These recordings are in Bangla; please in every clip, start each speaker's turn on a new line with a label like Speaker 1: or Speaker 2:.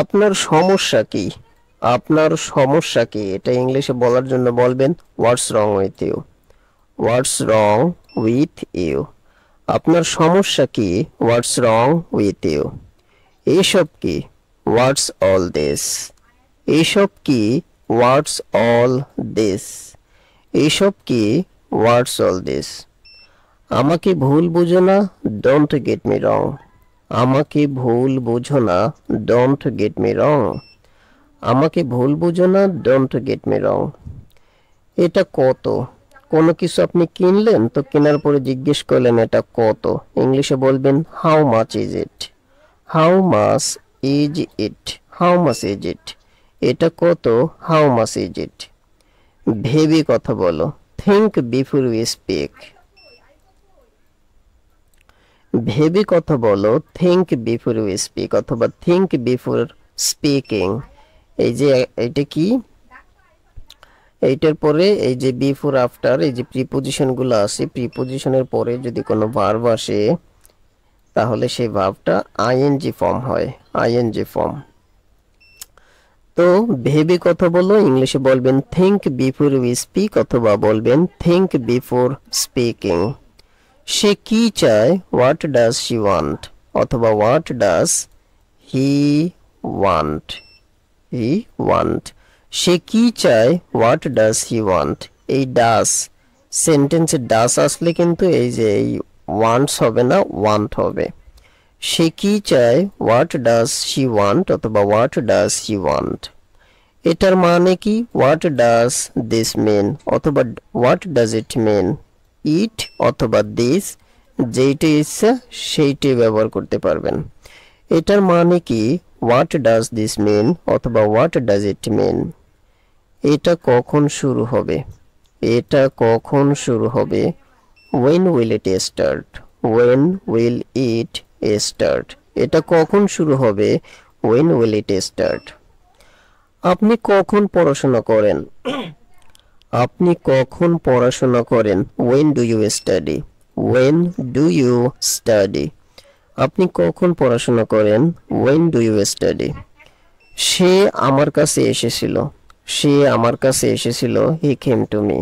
Speaker 1: আপনার সমস্যা কি আপনার সমস্যা কি এটা ইংলিশে বলার জন্য বলবেন what's wrong with you what's wrong with you আপনার সমস্যা কি হোয়াটস রং উইথ ইউ এইসব কি হোয়াটস অল দিস এইসব কি হোয়াটস অল দিস এইসব কি হোয়াটস অল দিস আমাকে ভুল বুঝো না ডোন্ট গেট মি রং আমাকে ভুল বোঝো না ডোন্ট গেট মি রং আমাকে ভুল বোঝো না ডোন্ট গেট মি রং এটা কত কোনো কিছু আপনি কিনলেন তো কেনার পরে জিজ্ঞেস করলেন এটা কত ইংলিশে বলবেন how much is it how much is it how much is it এটা কত হাউ মাস ইজ ইট ভেবে কথা বলো থিঙ্ক বিফোর ইউ স্পিক ভেবে কথা বলো থিঙ্ক বিফোর ইউ স্পিক অথবা থিঙ্ক বিফোর স্পিকিং এই যে এটা কি এইটার পরে এই যে বিফোর আফটার এই যে প্রিপোজিশনগুলো আসে প্রিপোজিশনের পরে যদি কোনো ভার্ব আসে তাহলে সেই ভার্বটা আইএনজি ফর্ম হয় আইএনজি ফর্ম তো ভেবে কথা বলো ইংলিশে বলবেন থিঙ্ক বিফোর ইউ স্পিক অথবা বলবেন থিঙ্ক বিফোর স্পিকিং সে কি চায় হোয়াট ডাজ শি ওয়ান্ট অথবা what does he want he want সে কি চায় হোয়াট ডাজ হি ওয়ান্ট এই ডাস সেন্টেন্সে ডাস আসলে কিন্তু এই যে এই ওয়ান্টস হবে না ওয়ান্ট হবে সে কি চায় হোয়াট ডাজ শি ওয়ান্ট অথবা হোয়াট ডাজ হি ওয়ান্ট এটার মানে কি হোয়াট ডাজ দিস মিন অথবা হোয়াট ডাজ ইট মিন ইট অথবা দিস যেইটি ইচ্ছা সেইটি ব্যবহার করতে পারবেন এটার মানে কি হোয়াট ডাজ দিস মিন অথবা হোয়াট ডাজ ইট মিন এটা কখন শুরু হবে এটা কখন শুরু হবে when will it start when will it start এটা কখন শুরু হবে ওয়েন উইল ইট স্টার্ট আপনি কখন পড়াশোনা করেন আপনি কখন পড়াশোনা করেন when do you study when do you study আপনি কখন পড়াশোনা করেন ওয়েন ডু ইউ স্টাডি সে আমার কাছে এসেছিল সে আমার কাছে এসেছিল হি খেম টু মি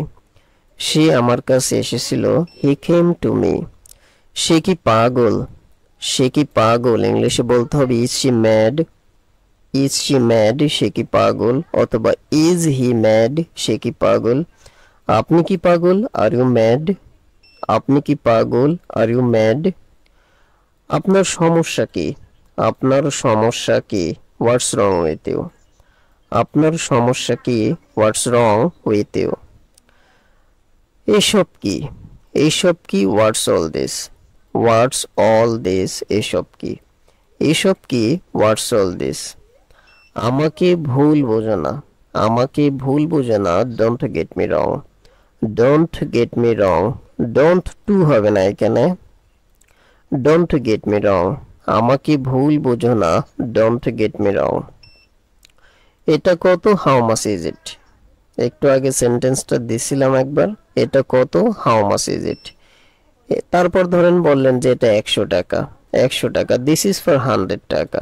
Speaker 1: সে আমার কাছে এসেছিল হি খেম টু মি সে কি পাগল সে কি পাগল ইংলিশে বলতে হবে is she mad Is she mad? সে কি পাগল অথবা is he mad? সে কি পাগল আপনি কি পাগল আর ইউ ম্যাড আপনি কি পাগল আর ইউ ম্যাড আপনার সমস্যা কি আপনার সমস্যা কি হোয়াটস রং উইথ ইউ আপনার সমস্যা কি হোয়াটস রং উইথ ইউ এসব কি এইসব কি what's all this what's all this এসব কি এসব কি হোয়াটস অল দিস আমাকে ভুল বোঝো না আমাকে ভুল বোঝো না don't get me wrong don't get me wrong don't to হবে না এখানে ডোন্ট গেট মি রং আমাকে ভুল বোঝো না ডোন্ট গেট মি রং এটা কত হাউ মাস ইজ ইট একটু আগে সেন্টেন্সটা দিছিলাম একবার এটা কত হাউ মাস ইজ ইট তারপর ধরেন বললেন যে এটা একশো টাকা একশো টাকা দিস ইজ ফর হান্ড্রেড টাকা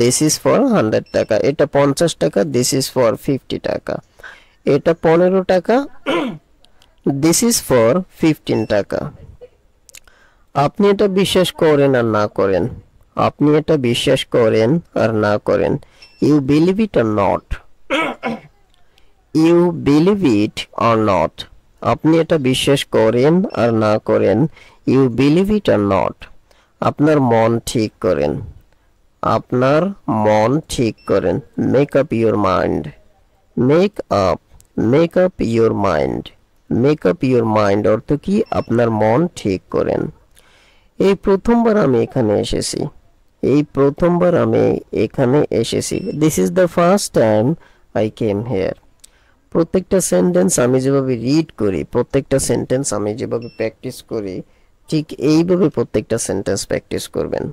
Speaker 1: দিস ইজ ফর হান্ড্রেড টাকা এটা পঞ্চাশ টাকা দিস ইজ ফর ফিফটি টাকা এটা পনেরো টাকা দিস ইজ ফর ফিফটিন টাকা আপনি এটা বিশ্বাস করেন আর না করেন আপনি এটা বিশ্বাস করেন আর না করেন you believe it or not you believe it or not আপনি এটা বিশ্বাস করেন আর না করেন you believe it or not আপনার মন ঠিক করেন আপনার মন ঠিক করেন make up your mind make up make up your mind make up your mind অর্থ কি আপনার মন ঠিক করেন এই প্রথমবার আমি এখানে এসেছি এই প্রথমবার আমি এখানে এসেছি this is the first time I came here প্রত্যেকটা সেন্টেন্স আমি যেভাবে রিড করি প্রত্যেকটা সেন্টেন্স আমি যেভাবে প্র্যাকটিস করি ঠিক এইভাবেই প্রত্যেকটা সেন্টেন্স প্র্যাকটিস করবেন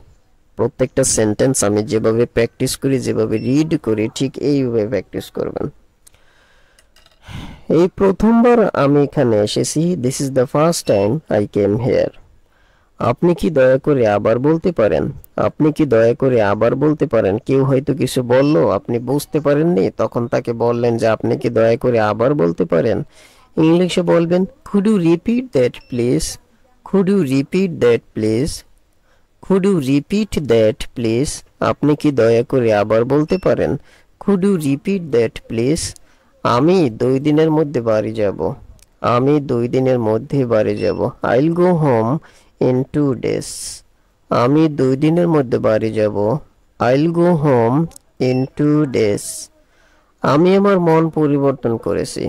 Speaker 1: প্রত্যেকটা সেন্টেন্স আমি যেভাবে প্র্যাকটিস করি যেভাবে রিড করি ঠিক এইভাবেই প্র্যাকটিস করব এই প্রথমবার আমি এখানে এসেছি this is the first time I came here আপনি কি দয়া করে আবার বলতে পারেন আপনি কি দয়া করে আবার বলতে পারেন কেউ হয়তো কিছু বলল আপনি বুঝতে পারেননি তখন তাকে বললেন যে আপনি কি দয়া করে আবার বলতে পারেন ইংলিশে বলবেন could you repeat that please could you repeat that please could you repeat that please আপনি কি দয়া করে আবার বলতে পারেন could you repeat that please আমি দুই দিনের মধ্যে বাড়ি যাব আমি দুই দিনের মধ্যে বাড়ি যাব I'll go home in two days আমি দুই দিনের মধ্যে বাড়ি যাব I'll go home in two days আমি আমার মন পরিবর্তন করেছি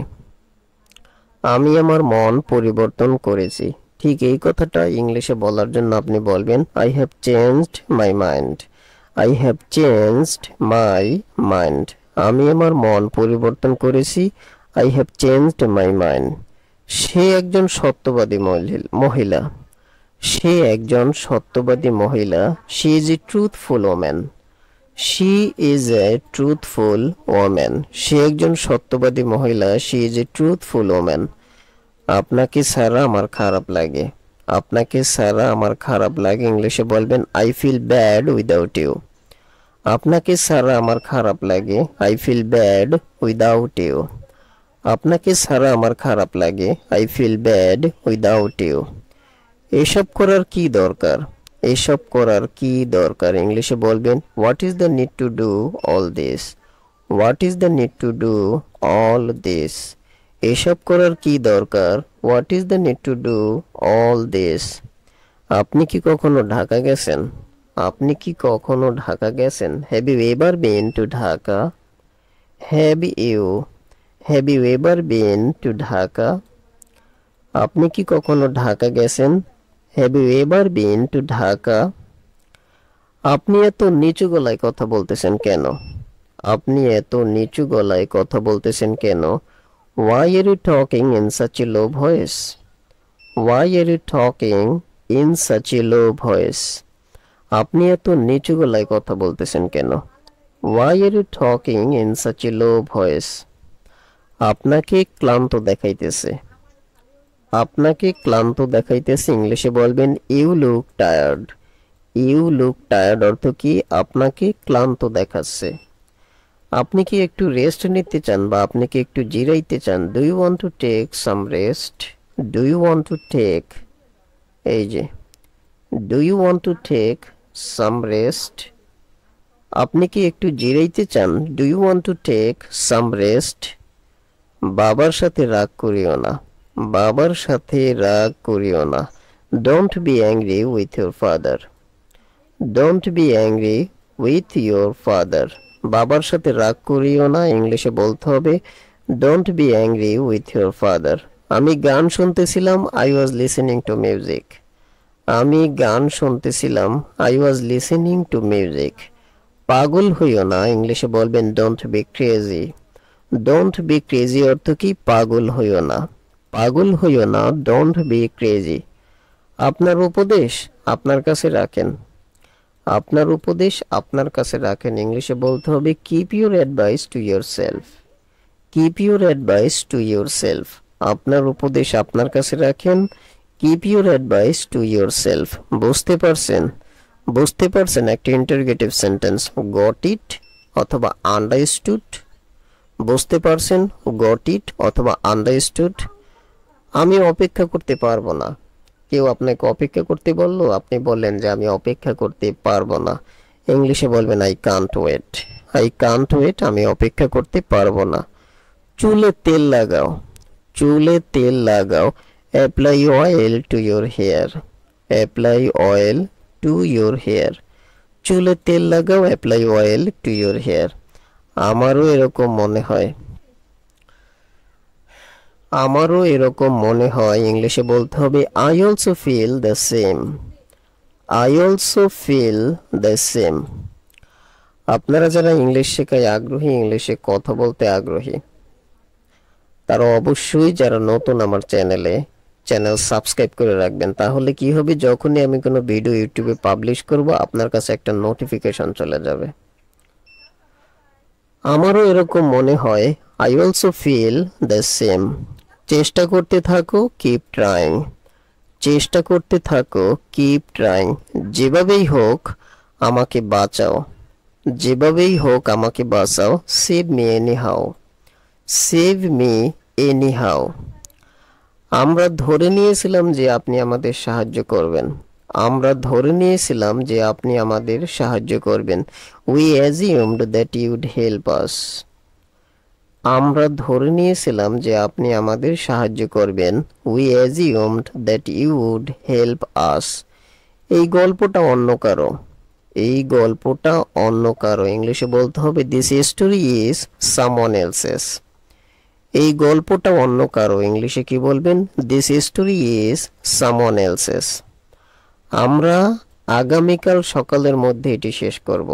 Speaker 1: আমি আমার মন পরিবর্তন করেছি ঠিক এই কথাটা ইংলিশে বলার জন্য আপনি বলবেন I have changed my mind I have changed my mind আমি আমার মন পরিবর্তন করেছি I have changed my mind সে একজন সত্যবাদী মহিলা সে একজন সত্যবাদী মহিলা she is a truthful woman she is a truthful woman সে একজন সত্যবাদী মহিলা she is a truthful woman আপনাকে সারা আমার খারাপ লাগে আপনাকে সারা আমার খারাপ লাগে ইংলিশে বলবেন I feel bad without you আপনাকে সারা আমার খারাপ লাগে I feel bad without you আপনাকে সারা আমার খারাপ লাগে I feel bad without you এই সব করার কি দরকার এই সব করার কি দরকার ইংলিশে বলবেন what is the need to do all this what is the need to do all this এসব করার কি দরকার what is the need to do all this আপনি কি কখনো ঢাকা গেছেন আপনি কি কখনো ঢাকা গেছেন have you ever been to Dhaka have you have you ever been to Dhaka আপনি কি কখনো ঢাকা গেছেন have you ever been to Dhaka আপনি এত নিচু গলায় কথা বলতেছেন কেন আপনি এত নিচু গলায় কথা বলতেছেন কেন Why are you talking in such a low voice? Why are you talking in such a low voice? আপনি এত নিচু গলায় কথা বলতেছেন কেন? Why are you talking in such a low voice? আপনাকে ক্লান্ত দেখাইতেছে। আপনাকে ক্লান্ত দেখাইতেছে ইংলিশে বলবেন you look tired. You look tired অর্থ কি আপনাকে ক্লান্ত দেখাচ্ছে। আপনি কি একটু রেস্ট নিতে চান বা আপনি কি একটু জিরাইতে চান do you want to take some rest do you want to take এই যে do you want to take some rest আপনি কি একটু জিরাইতে চান do you want to take some rest বাবার সাথে রাগ করিও না বাবার সাথে রাগ করিও না don't be angry with your father don't be angry with your father বাবার সাথে রাগ করিও না ইংলিশে বলতে হবে don't be angry with your father আমি গান শুনতেছিলাম I was listening to music আমি গান শুনতেছিলাম I was listening to music পাগল হইও না ইংলিশে বলবেন don't be crazy don't be crazy অর্থ কি পাগল হইও না পাগল হইও না ডোন্ট বি ক্রেজি আপনার উপদেশ আপনার কাছে রাখেন আপনার উপদেশ আপনার কাছে রাখেন ইংলিশে বলতে হবে keep your advice to yourself keep your advice to yourself আপনার উপদেশ আপনার কাছে রাখেন keep your advice to yourself বুঝতে পারছেন বুঝতে পারছেন একটা ইন্টারগেটিভ সেন্টেন্স গট ইট অথবা আন্ডারস্টুড বুঝতে পারছেন গট ইট অথবা আন্ডারস্টুড আমি অপেক্ষা করতে পারবো না কেউ আপনাকে অপেক্ষা করতে বললো আপনি বললেন যে আমি অপেক্ষা করতে পারবো না ইংলিশে বলবেন I can't wait I can't wait আমি অপেক্ষা করতে পারবো না চুলে তেল লাগাও চুলে তেল লাগাও apply oil to your hair apply oil to your hair চুলে তেল লাগাও apply oil to your hair আমারও এরকম মনে হয় আমারও এরকম মনে হয় ইংলিশে বলতে হবে I also feel the same I also feel the same আপনারা যারা ইংলিশ শেখায় আগ্রহী ইংলিশে কথা বলতে আগ্রহী তারা অবশ্যই যারা নতুন আমার চ্যানেলে চ্যানেল সাবস্ক্রাইব করে রাখবেন তাহলে কি হবে যখনই আমি কোনো ভিডিও ইউটিউবে পাবলিশ করব আপনার কাছে একটা নোটিফিকেশন চলে যাবে আমারও এরকম মনে হয় I also feel the same চেষ্টা করতে থাকো কিপ ট্রাইং চেষ্টা করতে থাকো কিপ ট্রাইং যেভাবেই হোক আমাকে বাঁচাও যেভাবেই হোক আমাকে বাঁচাও save me anyhow save me anyhow আমরা ধরে নিয়েছিলাম যে আপনি আমাদের সাহায্য করবেন আমরা ধরে নিয়েছিলাম যে আপনি আমাদের সাহায্য করবেন we assumed that you'd help us আমরা ধরে নিয়েছিলাম যে আপনি আমাদের সাহায্য করবেন we assumed that you would help us এই গল্পটা অন্য কারো এই গল্পটা অন্য কারো ইংলিশে বলতে হবে this story is someone else's এই গল্পটা অন্য কারো ইংলিশে কি বলবেন this story is someone else's আমরা আগামীকাল সকালের মধ্যে এটি শেষ করব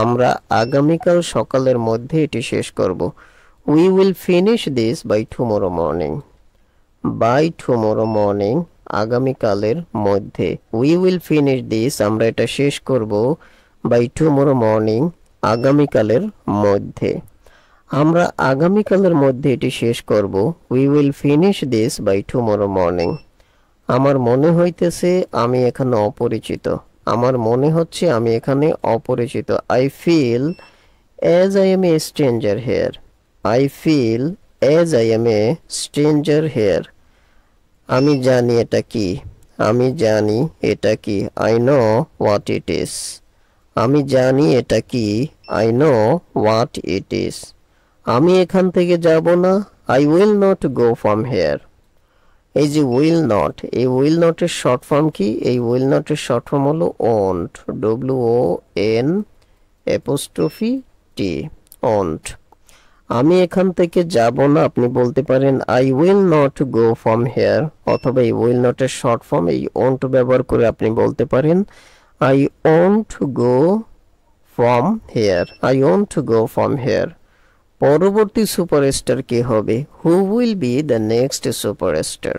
Speaker 1: আমরা আগামীকাল সকালের মধ্যে এটি শেষ করব We will finish this by tomorrow morning. By tomorrow morning আগামীকালের মধ্যে উই উইল ফিনিশ দিস আমরা এটা শেষ করব বাই টুমোরো মর্নিং আগামীকালের মধ্যে আমরা আগামীকালের মধ্যে এটি শেষ করব we will finish this by tomorrow morning আমার মনে হইতেছে আমি এখানে অপরিচিত আমার মনে হচ্ছে আমি এখানে অপরিচিত I feel as I am a stranger here I feel as I am a stranger here আমি জানি এটা কি আমি জানি এটা কি I know what it is আমি জানি এটা কি I know what it is আমি এখান থেকে যাব না I will not go from here এই যে উইল নট এই উইল নটের শর্ট ফর্ম কি এই উইল নটের শর্ট ফর্ম হলো won't W O N apostrophe T won't আমি এখান থেকে যাব না আপনি বলতে পারেন I will not go from here অথবা এই উইল নটের শর্ট ফর্ম এই ওন্ট ব্যবহার করে আপনি বলতে পারেন I won't go from here I won't go from here পরবর্তী সুপারস্টার কে হবে who will be the next superstar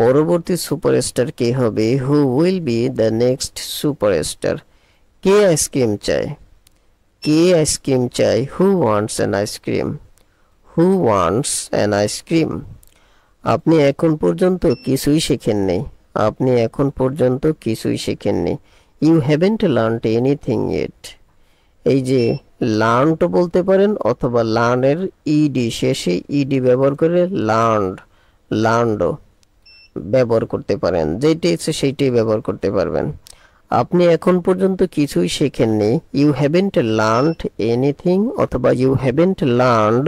Speaker 1: পরবর্তী সুপারস্টার কে হবে who will be the next superstar কে আইসক্রিম চায় কে আইসক্রিম চাই হু wants an ice cream who wants an ice cream আপনি এখন পর্যন্ত কিছুই শেখেননি আপনি এখন পর্যন্ত কিছুই শেখেননি you haven't learned anything it এই যে লার্নড বলতে পারেন অথবা লার্নের ইডি শেষে ইডি ব্যবহার করে লার্নড লার্নড ব্যবহার করতে পারেন যেটি ইচ্ছে সেইটাই ব্যবহার করতে পারবেন আপনি এখন পর্যন্ত কিছুই শেখেননি ইউ হ্যাভেন্ট লার্নড এনিথিং অথবা you haven't learned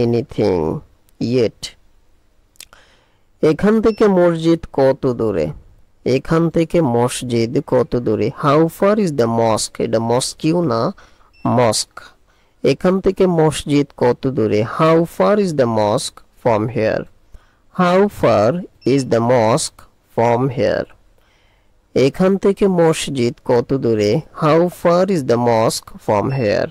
Speaker 1: anything yet এখান থেকে মসজিদ কত দূরে এখান থেকে মসজিদ কত দূরে how far is the mosque এটা মস্কিউ না মস্ক এখান থেকে মসজিদ কত দূরে how far is the mosque from here how far is the mosque from here এখান থেকে মসজিদ কত দূরে how far is the mosque from hair